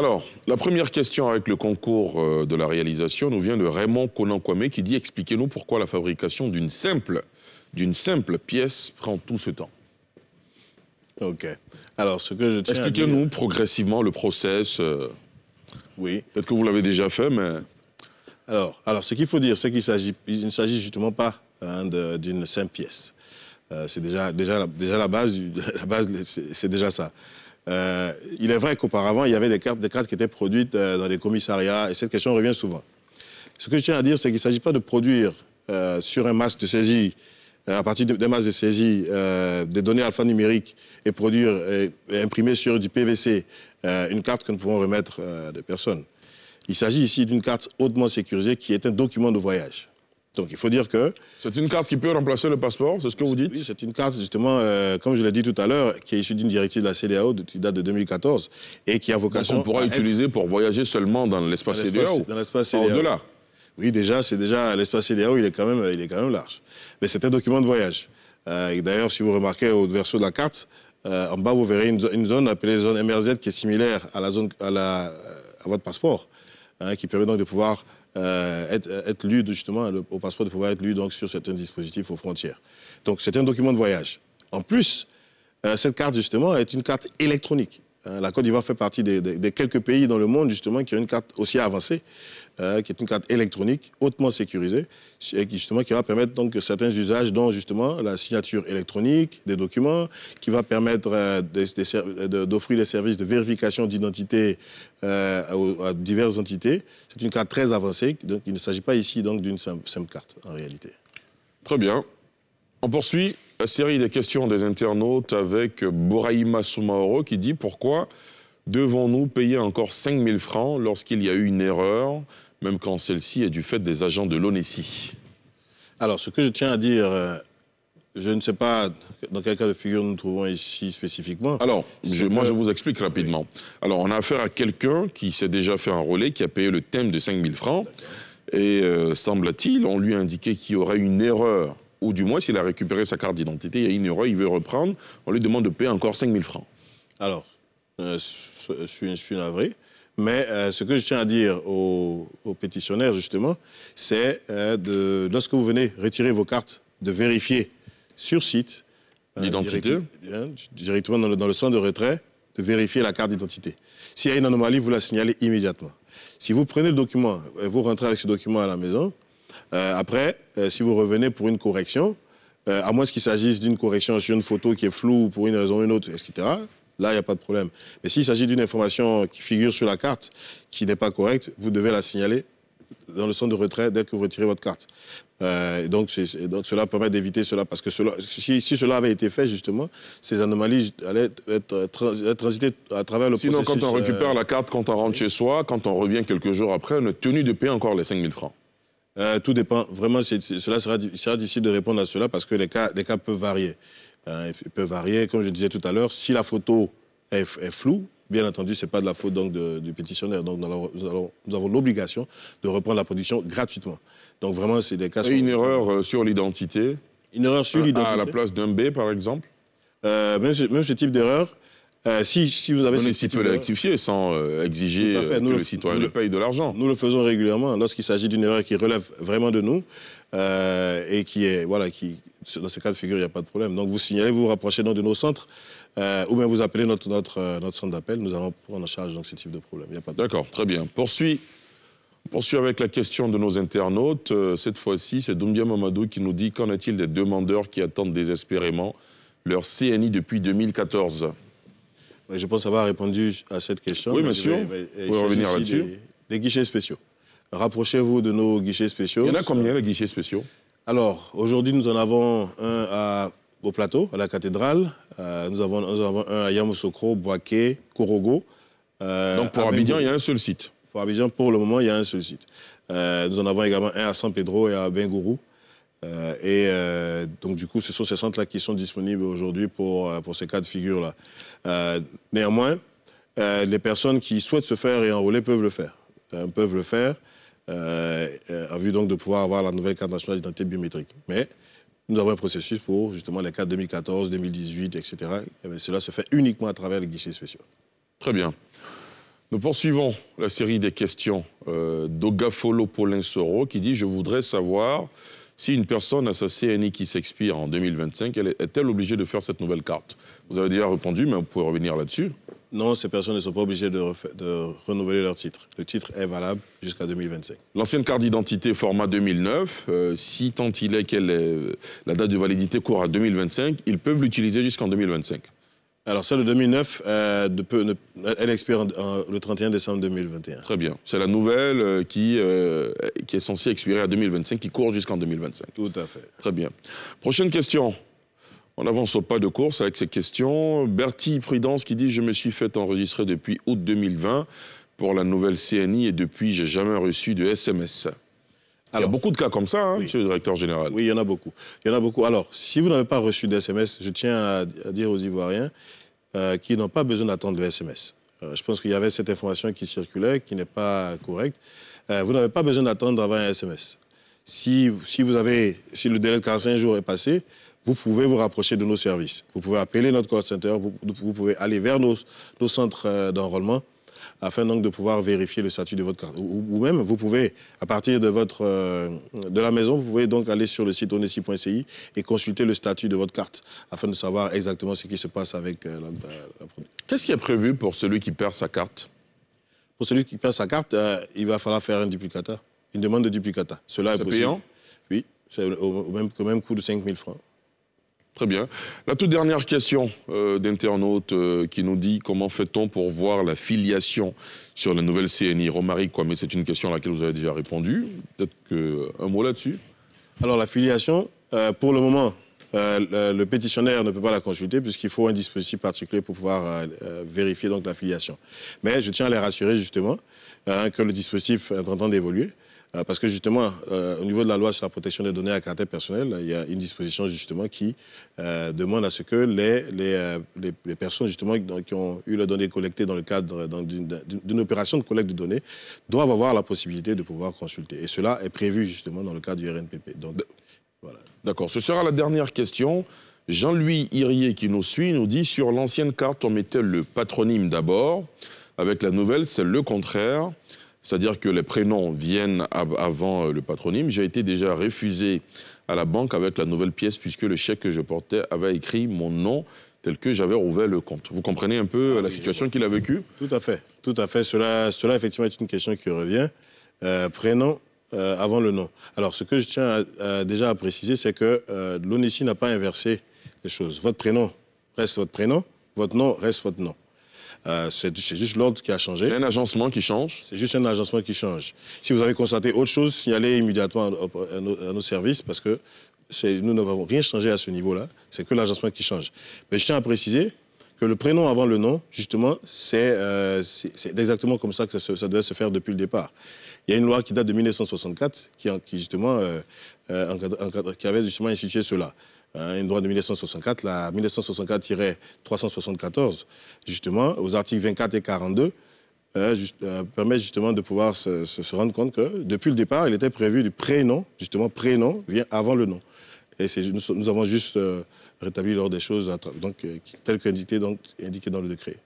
Alors, la première question avec le concours euh, de la réalisation nous vient de Raymond conan qui dit Expliquez-nous pourquoi la fabrication d'une simple, pièce prend tout ce temps. OK. Alors, ce que je tiens Expliquez-nous progressivement le process. Euh. Oui. Peut-être que vous l'avez déjà fait, mais. Alors, ce qu'il faut dire, c'est qu'il ne s'agit justement pas hein, d'une simple pièce. Euh, c'est déjà, déjà, déjà la base, la base c'est déjà ça. Euh, il est vrai qu'auparavant, il y avait des cartes, qui étaient produites euh, dans des commissariats, et cette question revient souvent. Ce que je tiens à dire, c'est qu'il ne s'agit pas de produire euh, sur un masque de saisie, à partir des de de saisie, des données alphanumériques et produire et, imprimer sur du PVC une carte que nous pouvons remettre à des personnes. Il s'agit ici d'une carte hautement sécurisée qui est un document de voyage. Donc il faut dire que... C'est une carte qui peut remplacer le passeport, c'est ce que vous dites Oui, c'est une carte justement, euh, comme je l'ai dit tout à l'heure, qui est issue d'une directive de la CDAO qui date de 2014 et qui a vocation... Donc on pourra utiliser pour voyager seulement dans l'espace CDAO Dans l'espace CDAO. Au-delà Oui, déjà, c'est déjà l'espace CDAO, il est, quand même, il est quand même large. Mais c'est un document de voyage. Euh, d'ailleurs, si vous remarquez au verso de la carte, euh, en bas, vous verrez une, zone appelée zone MRZ qui est similaire à la zone à, votre passeport, hein, qui permet donc de pouvoir euh, euh, être, lu justement au passeport de pouvoir être lu donc sur certains dispositifs aux frontières. Donc c'est un document de voyage. En plus, euh, cette carte justement est une carte électronique. Euh, la Côte d'Ivoire fait partie des, quelques pays dans le monde, justement, qui ont une carte aussi avancée, euh, qui est une carte électronique hautement sécurisée, et qui, justement, qui va permettre donc, certains usages, dont justement la signature électronique des documents, qui va permettre euh, d'offrir des, services de vérification d'identité à, diverses entités. C'est une carte très avancée, donc il ne s'agit pas ici donc d'une simple, simple carte, en réalité. Très bien. On poursuit la série des questions des internautes avec Boraïma Soumaoro qui dit pourquoi devons-nous payer encore 5 000 francs lorsqu'il y a eu une erreur, même quand celle-ci est du fait des agents de l'ONESI Alors, ce que je tiens à dire, euh, je ne sais pas dans quel cas de figure nous trouvons ici spécifiquement. Alors, moi, je vous explique rapidement. Alors, on a affaire à quelqu'un qui s'est déjà fait un relais, qui a payé le thème de 5 000 francs. Et euh, semble-t-il, on lui a indiqué qu'il y aurait une erreur ou du moins s'il a récupéré sa carte d'identité, il y a une erreur, il veut reprendre, on lui demande de payer encore 5 000 francs. Alors, euh, je, suis, suis navré, mais euh, ce que je tiens à dire aux, pétitionnaires, justement, c'est euh, de, lorsque vous venez retirer vos cartes, de vérifier sur site l'identité, hein, directement dans le, dans le centre de retrait, de vérifier la carte d'identité. S'il y a une anomalie, vous la signalez immédiatement. Si vous prenez le document et vous rentrez avec ce document à la maison, euh, après, euh, si vous revenez pour une correction, euh, à moins qu'il s'agisse d'une correction sur une photo qui est floue pour une raison ou une autre, etc., là, il n'y a pas de problème. Mais s'il s'agit d'une information qui figure sur la carte qui n'est pas correcte, vous devez la signaler dans le centre de retrait dès que vous retirez votre carte. donc, donc, cela permet d'éviter cela, parce que cela, si, cela avait été fait, justement, ces anomalies allaient être, transitées à travers le processus. Sinon, quand on récupère la carte, quand on rentre chez soi, quand on revient quelques jours après, on est tenu de payer encore les 5 000 francs. Euh, tout dépend. Vraiment, cela sera, difficile de répondre à cela parce que les cas, les cas peuvent varier. ils euh, peuvent varier, comme je disais tout à l'heure, si la photo est, floue, bien entendu, ce n'est pas de la faute donc, du pétitionnaire. Donc, nous, nous avons l'obligation de reprendre la production gratuitement. Donc, vraiment, c'est des cas... une erreur euh, sur l'identité Une erreur sur l'identité. À la place d'un B, par exemple même même ce type d'erreur, euh, si, si, vous avez si l'actifier sans euh, exiger euh, que le, citoyen de l'argent. Nous le faisons régulièrement hein, lorsqu'il s'agit d'une erreur qui relève vraiment de nous et qui est, voilà, dans ce cas de figure, il n'y a pas de problème. Donc vous signalez, vous vous rapprochez de nos centres ou bien vous appelez notre, centre d'appel, nous allons prendre en charge donc, ce type de problème. D'accord, très bien. Poursuit. Poursuit avec la question de nos internautes. Cette fois-ci, c'est Doumbia Mamadou qui nous dit Qu'en est-il des demandeurs qui attendent désespérément leur CNI depuis 2014 je pense avoir répondu à cette question. Oui, monsieur. Vous pouvez revenir là-dessus. Des, guichets spéciaux. Rapprochez-vous de nos guichets spéciaux. Il y en a combien de guichets spéciaux Alors, aujourd'hui, nous en avons un au plateau, à la cathédrale. Euh, nous, avons, avons un à Yamoussoukro, Boaké, Korogo. Euh, Donc, pour Abidjan, il y a un seul site Pour Abidjan, pour le moment, il y a un seul site. Euh, nous en avons également un à San Pedro et à Bengourou. Euh, et euh, donc, du coup, ce sont ces centres-là qui sont disponibles aujourd'hui pour, euh, pour ces cas de figure-là. néanmoins, les personnes qui souhaitent se faire enrôler peuvent le faire. peuvent le faire en vue donc de pouvoir avoir la nouvelle carte nationale d'identité biométrique. Mais nous avons un processus pour justement les cas 2014, 2018, etc. cela se fait uniquement à travers les guichets spéciaux. Très bien. Nous poursuivons la série des questions d'Ogafolo Polinsoro qui dit Je voudrais savoir si une personne a sa CNI qui s'expire en 2025, est-elle obligée de faire cette nouvelle carte Vous avez déjà répondu, mais vous pouvez revenir là-dessus. Non, ces personnes ne sont pas obligées de, renouveler leur titre. Le titre est valable jusqu'à 2025. L'ancienne carte d'identité format 2009, euh, si tant il est que la date de validité court à 2025, ils peuvent l'utiliser jusqu'en 2025. Alors, celle de 2009, de, euh, elle expire le 31 décembre 2021. Très bien. C'est la nouvelle euh, qui, euh, qui est censée expirer à 2025, qui court jusqu'en 2025. Tout à fait. Très bien. Prochaine question. On avance au pas de course avec ces questions. Bertie Prudence qui dit « Je me suis fait enregistrer depuis août 2020 pour la nouvelle CNI et depuis, j'ai jamais reçu de SMS. » Alors, il y a beaucoup de cas comme ça, hein, monsieur le directeur général. Oui, il y en a beaucoup. Il y en a beaucoup. Alors, si vous n'avez pas reçu de SMS, je tiens à dire aux Ivoiriens euh, qui n'ont pas besoin d'attendre le SMS. Euh, je pense qu'il y avait cette information qui circulait, qui n'est pas correcte. Euh, vous n'avez pas besoin d'attendre avant un SMS. Si, si, vous avez, si le délai de 45 jours est passé, vous pouvez vous rapprocher de nos services. Vous pouvez appeler notre call center, vous, pouvez aller vers nos, nos centres d'enrôlement afin donc de pouvoir vérifier le statut de votre carte. Ou, même, vous pouvez, à partir de, votre, euh, de la maison, vous pouvez donc aller sur le site onesi.ci et consulter le statut de votre carte afin de savoir exactement ce qui se passe avec euh, la, produit. Qu'est-ce qui est prévu pour celui qui perd sa carte Pour celui qui perd sa carte, euh, il va falloir faire un duplicata, une demande de duplicata. Cela est, possible. payant Oui, c'est au, même, au même coût de 5 000 francs. Très bien. La toute dernière question euh, d'internaute euh, qui nous dit comment fait-on pour voir la filiation sur la nouvelle CNI Romaric, quoi, mais c'est une question à laquelle vous avez déjà répondu. Peut-être qu'un euh, mot là-dessus Alors, la filiation, pour le moment, le, pétitionnaire ne peut pas la consulter puisqu'il faut un dispositif particulier pour pouvoir vérifier donc, la filiation. Mais je tiens à les rassurer justement hein, que le dispositif est en train d'évoluer. Euh, parce que justement, euh, au niveau de la loi sur la protection des données à caractère personnel, il y a une disposition justement qui euh, demande à ce que les, les, personnes justement qui ont eu la donnée collectée dans le cadre d'une opération de collecte de données doivent avoir la possibilité de pouvoir consulter. Et cela est prévu justement dans le cadre du RNPP. D'accord. Ce sera la dernière question. Jean-Louis irier qui nous suit nous dit sur l'ancienne carte, on mettait le patronyme d'abord. Avec la nouvelle, c'est le contraire c'est-à-dire que les prénoms viennent avant euh, le patronyme. J'ai été déjà refusé à la banque avec la nouvelle pièce puisque le chèque que je portais avait écrit mon nom tel que j'avais ouvert le compte. Vous comprenez un peu ah euh, la situation qu'il a vécue Tout à fait, tout à fait. Cela, cela effectivement est une question qui revient. Euh, prénom avant le nom. Alors ce que je tiens déjà à préciser, c'est que euh, n'a pas inversé les choses. Votre prénom reste votre prénom, votre nom reste votre nom. Euh, c'est juste l'ordre qui a changé. C'est un agencement qui change C'est juste un agencement qui change. Si vous avez constaté autre chose, signalez immédiatement à, nos, services parce que nous n'avons rien changé à ce niveau-là. C'est que l'agencement qui change. Mais je tiens à préciser que le prénom avant le nom, justement, c'est euh, exactement comme ça que ça, devait se faire depuis le départ. Il y a une loi qui date de 1964 qui, justement, euh, qui avait justement institué cela. Hein, une loi de 1964, la 1964-374, justement, aux articles 24 et 42, hein, euh, permet justement de pouvoir se, rendre compte que depuis le départ, il était prévu du prénom, justement, prénom vient avant le nom. Et nous, avons juste euh, rétabli l'ordre des choses donc, euh, qu'indiqué donc indiqué dans le décret.